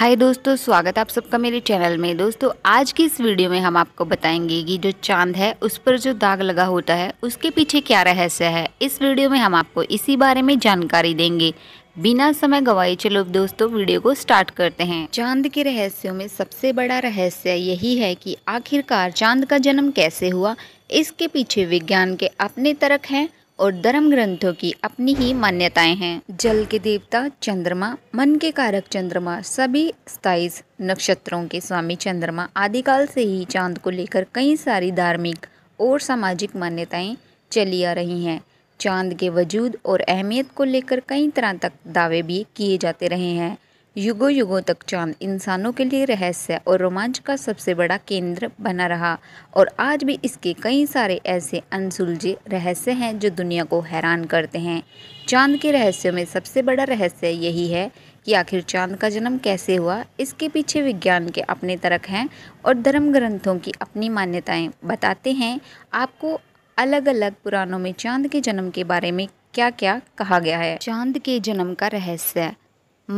हाय दोस्तों स्वागत आप सबका मेरे चैनल में दोस्तों आज की इस वीडियो में हम आपको बताएंगे कि जो चांद है उस पर जो दाग लगा होता है उसके पीछे क्या रहस्य है इस वीडियो में हम आपको इसी बारे में जानकारी देंगे बिना समय गवाए चलो दोस्तों वीडियो को स्टार्ट करते हैं चांद के रहस्यों में सबसे बड़ा रहस्य यही है कि आखिरकार चांद का जन्म कैसे हुआ इसके पीछे विज्ञान के अपने तर्क हैं और धर्म ग्रंथों की अपनी ही मान्यताएं हैं जल के देवता चंद्रमा मन के कारक चंद्रमा सभी स्थाई नक्षत्रों के स्वामी चंद्रमा आदिकाल से ही चांद को लेकर कई सारी धार्मिक और सामाजिक मान्यताएं चली आ रही हैं चांद के वजूद और अहमियत को लेकर कई तरह तक दावे भी किए जाते रहे हैं युगों युगों तक चांद इंसानों के लिए रहस्य और रोमांच का सबसे बड़ा केंद्र बना रहा और आज भी इसके कई सारे ऐसे अनसुलझे रहस्य हैं जो दुनिया को हैरान करते हैं चांद के रहस्यों में सबसे बड़ा रहस्य यही है कि आखिर चांद का जन्म कैसे हुआ इसके पीछे विज्ञान के अपने तर्क हैं और धर्म ग्रंथों की अपनी मान्यताएं बताते हैं आपको अलग अलग पुराणों में चांद के जन्म के बारे में क्या क्या कहा गया है चांद के जन्म का रहस्य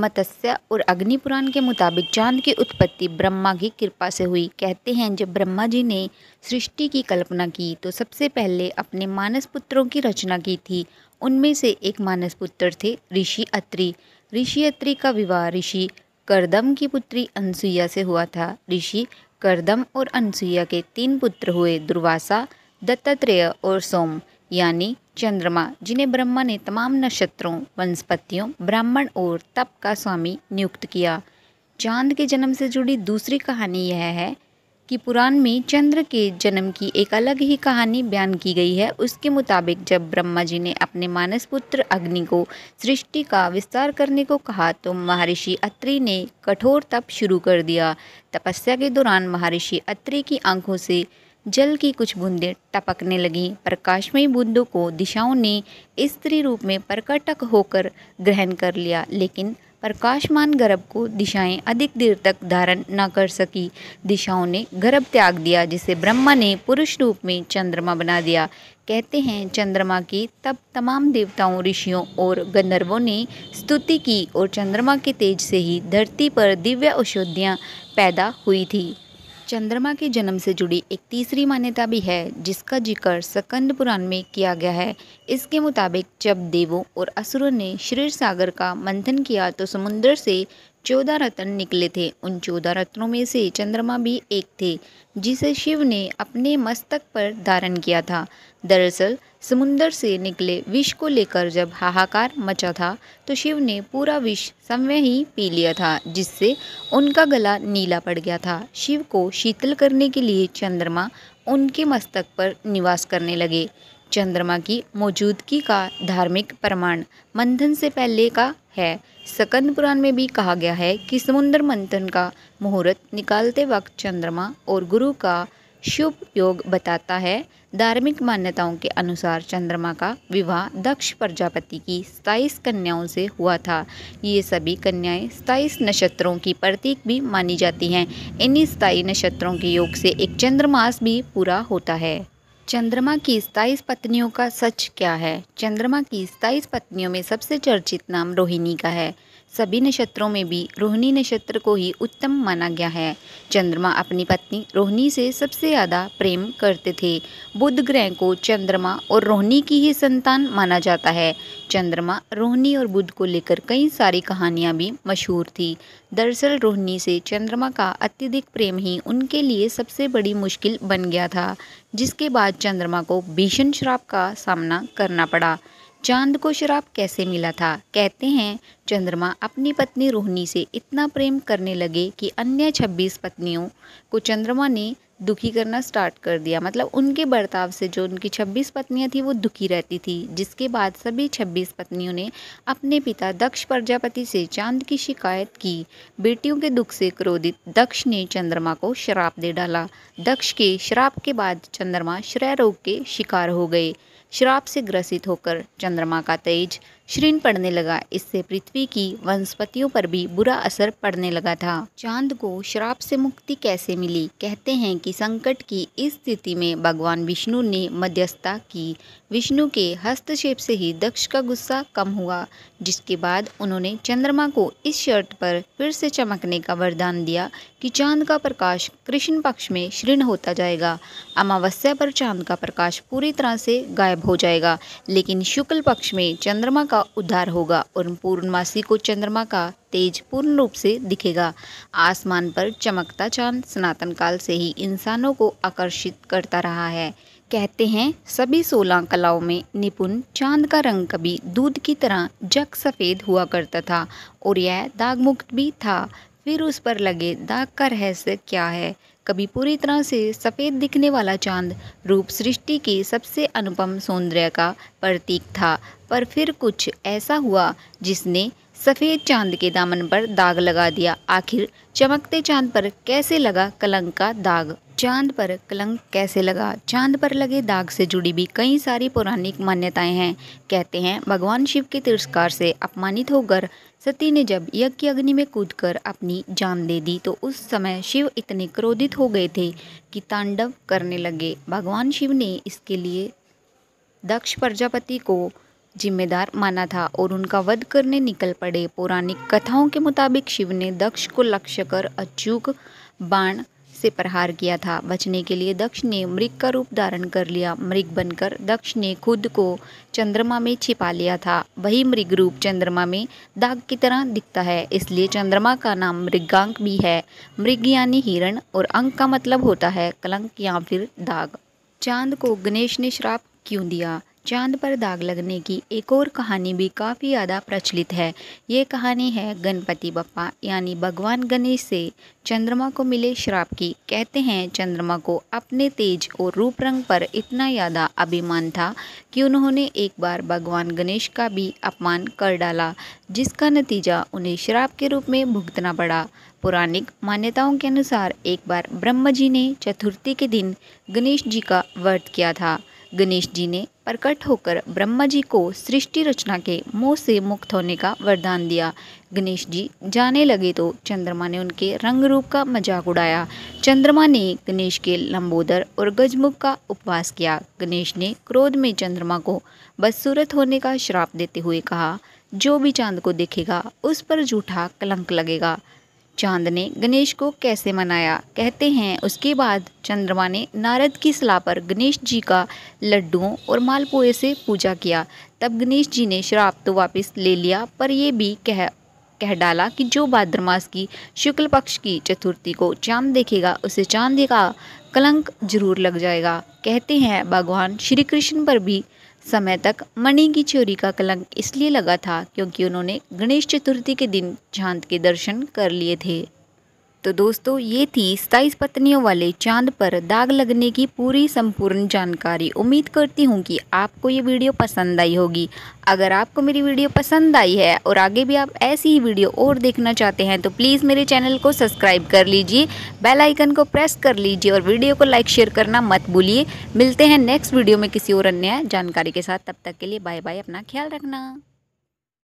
मत्स्य और अग्नि पुराण के मुताबिक चांद की उत्पत्ति ब्रह्मा की कृपा से हुई कहते हैं जब ब्रह्मा जी ने सृष्टि की कल्पना की तो सबसे पहले अपने मानस पुत्रों की रचना की थी उनमें से एक मानस पुत्र थे ऋषि अत्रि ऋषि अत्रि का विवाह ऋषि करदम की पुत्री अनसुईया से हुआ था ऋषि करदम और अनसुईया के तीन पुत्र हुए दुर्वासा दत्तात्रेय और सोम यानी चंद्रमा जिन्हें ब्रह्मा ने तमाम नक्षत्रों वनस्पतियों ब्राह्मण और तप का स्वामी नियुक्त किया चांद के जन्म से जुड़ी दूसरी कहानी यह है कि पुराण में चंद्र के जन्म की एक अलग ही कहानी बयान की गई है उसके मुताबिक जब ब्रह्मा जी ने अपने मानस पुत्र अग्नि को सृष्टि का विस्तार करने को कहा तो महर्षि अत्रि ने कठोर तप शुरू कर दिया तपस्या के दौरान महर्षि अत्रि की आंखों से जल की कुछ बूंदें टपकने लगीं प्रकाशमयी बूंदों को दिशाओं ने स्त्री रूप में प्रकटक होकर ग्रहण कर लिया लेकिन प्रकाशमान गर्भ को दिशाएं अधिक देर तक धारण न कर सकी दिशाओं ने गर्भ त्याग दिया जिसे ब्रह्मा ने पुरुष रूप में चंद्रमा बना दिया कहते हैं चंद्रमा की तब तमाम देवताओं ऋषियों और गंधर्वों ने स्तुति की और चंद्रमा के तेज से ही धरती पर दिव्य औषधियाँ पैदा हुई थी चंद्रमा के जन्म से जुड़ी एक तीसरी मान्यता भी है जिसका जिक्र सकंद पुराण में किया गया है इसके मुताबिक जब देवों और असुरों ने श्रीर सागर का मंथन किया तो समुद्र से चौदह रत्न निकले थे उन चौदह रत्नों में से चंद्रमा भी एक थे जिसे शिव ने अपने मस्तक पर धारण किया था दरअसल समुंदर से निकले विष को लेकर जब हाहाकार मचा था तो शिव ने पूरा विष समय ही पी लिया था जिससे उनका गला नीला पड़ गया था शिव को शीतल करने के लिए चंद्रमा उनके मस्तक पर निवास करने लगे चंद्रमा की मौजूदगी का धार्मिक प्रमाण मंथन से पहले का है सकंद पुराण में भी कहा गया है कि समुद्र मंथन का मुहूर्त निकालते वक्त चंद्रमा और गुरु का शुभ योग बताता है धार्मिक मान्यताओं के अनुसार चंद्रमा का विवाह दक्ष प्रजापति की सताईस कन्याओं से हुआ था ये सभी कन्याएं सताईस नक्षत्रों की प्रतीक भी मानी जाती हैं इन्हीं स्थाई नक्षत्रों के योग से एक चंद्रमास भी पूरा होता है चंद्रमा की सताईस पत्नियों का सच क्या है चंद्रमा की सताईस पत्नियों में सबसे चर्चित नाम रोहिणी का है सभी नक्षत्रों में भी रोहिणी नक्षत्र को ही उत्तम माना गया है चंद्रमा अपनी पत्नी रोहिणी से सबसे ज़्यादा प्रेम करते थे बुध ग्रह को चंद्रमा और रोहिणी की ही संतान माना जाता है चंद्रमा रोहिणी और बुध को लेकर कई सारी कहानियाँ भी मशहूर थी दरअसल रोहिणी से चंद्रमा का अत्यधिक प्रेम ही उनके लिए सबसे बड़ी मुश्किल बन गया था जिसके बाद चंद्रमा को भीषण श्राप का सामना करना पड़ा चांद को शराब कैसे मिला था कहते हैं चंद्रमा अपनी पत्नी रोहिणी से इतना प्रेम करने लगे कि अन्य 26 पत्नियों को चंद्रमा ने दुखी करना स्टार्ट कर दिया मतलब उनके बर्ताव से जो उनकी 26 पत्नियां थी वो दुखी रहती थी जिसके बाद सभी 26 पत्नियों ने अपने पिता दक्ष प्रजापति से चांद की शिकायत की बेटियों के दुख से क्रोधित दक्ष ने चंद्रमा को शराप दे डाला दक्ष के श्राप के बाद चंद्रमा श्रय रोग के शिकार हो गए श्राप से ग्रसित होकर चंद्रमा का तेज श्रीन पड़ने लगा इससे पृथ्वी की वनस्पतियों पर भी बुरा असर पड़ने लगा था चांद को श्राप से मुक्ति कैसे मिली कहते हैं कि संकट की इस स्थिति में भगवान विष्णु ने मध्यस्थता की विष्णु के हस्तक्षेप से ही दक्ष का गुस्सा कम हुआ जिसके बाद उन्होंने चंद्रमा को इस शर्त पर फिर से चमकने का वरदान दिया कि चांद का प्रकाश कृष्ण पक्ष में क्षीण होता जाएगा अमावस्या पर चांद का प्रकाश पूरी तरह से गायब हो जाएगा लेकिन शुक्ल पक्ष में चंद्रमा का उद्धार होगा और पूर्णमासी को चंद्रमा का तेज पूर्ण रूप से दिखेगा आसमान पर चमकता चांद सनातन काल से ही इंसानों को आकर्षित करता रहा है कहते हैं सभी सोलह कलाओं में निपुण चांद का रंग कभी दूध की तरह जग सफ़ेद हुआ करता था और यह दाग मुक्त भी था फिर उस पर लगे दाग का रहस्य क्या है कभी पूरी तरह से सफ़ेद दिखने वाला चांद रूप सृष्टि के सबसे अनुपम सौंदर्य का प्रतीक था पर फिर कुछ ऐसा हुआ जिसने सफ़ेद चांद के दामन पर दाग लगा दिया आखिर चमकते चांद पर कैसे लगा कलंक का दाग चांद पर कलंक कैसे लगा चांद पर लगे दाग से जुड़ी भी कई सारी पौराणिक मान्यताएं हैं कहते हैं भगवान शिव के तिरस्कार से अपमानित होकर सती ने जब यज्ञ अग्नि में कूदकर अपनी जान दे दी तो उस समय शिव इतने क्रोधित हो गए थे कि तांडव करने लगे भगवान शिव ने इसके लिए दक्ष प्रजापति को जिम्मेदार माना था और उनका वध करने निकल पड़े पौराणिक कथाओं के मुताबिक शिव ने दक्ष को लक्ष्य कर अचूक बाण से प्रहार किया था बचने के लिए दक्ष ने मृग का रूप धारण कर लिया मृग बनकर दक्ष ने खुद को चंद्रमा में छिपा लिया था वही मृग रूप चंद्रमा में दाग की तरह दिखता है इसलिए चंद्रमा का नाम मृगांक भी है मृग यानी हिरण और अंक का मतलब होता है कलंक या फिर दाग चांद को गणेश ने श्राप क्यों दिया चांद पर दाग लगने की एक और कहानी भी काफ़ी ज़्यादा प्रचलित है ये कहानी है गणपति बप्पा यानी भगवान गणेश से चंद्रमा को मिले श्राप की कहते हैं चंद्रमा को अपने तेज और रूप रंग पर इतना ज़्यादा अभिमान था कि उन्होंने एक बार भगवान गणेश का भी अपमान कर डाला जिसका नतीजा उन्हें श्राप के रूप में भुगतना पड़ा पौराणिक मान्यताओं के अनुसार एक बार ब्रह्म जी ने चतुर्थी के दिन गणेश जी का व्रत किया था गणेश जी ने प्रकट होकर ब्रह्मा जी को सृष्टि रचना के मोह से मुक्त होने का वरदान दिया गणेश जी जाने लगे तो चंद्रमा ने उनके रंग रूप का मजाक उड़ाया चंद्रमा ने गणेश के लंबोदर और गजमुख का उपवास किया गणेश ने क्रोध में चंद्रमा को बदसूरत होने का श्राप देते हुए कहा जो भी चांद को देखेगा उस पर झूठा कलंक लगेगा चांद ने गणेश को कैसे मनाया कहते हैं उसके बाद चंद्रमा ने नारद की सलाह पर गणेश जी का लड्डुओं और मालपुए से पूजा किया तब गणेश जी ने शराब तो वापस ले लिया पर यह भी कह कह डाला कि जो भाद्रमास की शुक्ल पक्ष की चतुर्थी को चांद देखेगा उसे चांद का कलंक जरूर लग जाएगा कहते हैं भगवान श्री कृष्ण पर भी समय तक मणि की चोरी का कलंक इसलिए लगा था क्योंकि उन्होंने गणेश चतुर्थी के दिन चांद के दर्शन कर लिए थे तो दोस्तों ये थी सताईस पत्नियों वाले चांद पर दाग लगने की पूरी संपूर्ण जानकारी उम्मीद करती हूँ कि आपको ये वीडियो पसंद आई होगी अगर आपको मेरी वीडियो पसंद आई है और आगे भी आप ऐसी ही वीडियो और देखना चाहते हैं तो प्लीज़ मेरे चैनल को सब्सक्राइब कर लीजिए बेल आइकन को प्रेस कर लीजिए और वीडियो को लाइक शेयर करना मत भूलिए मिलते हैं नेक्स्ट वीडियो में किसी और अन्य जानकारी के साथ तब तक के लिए बाय बाय अपना ख्याल रखना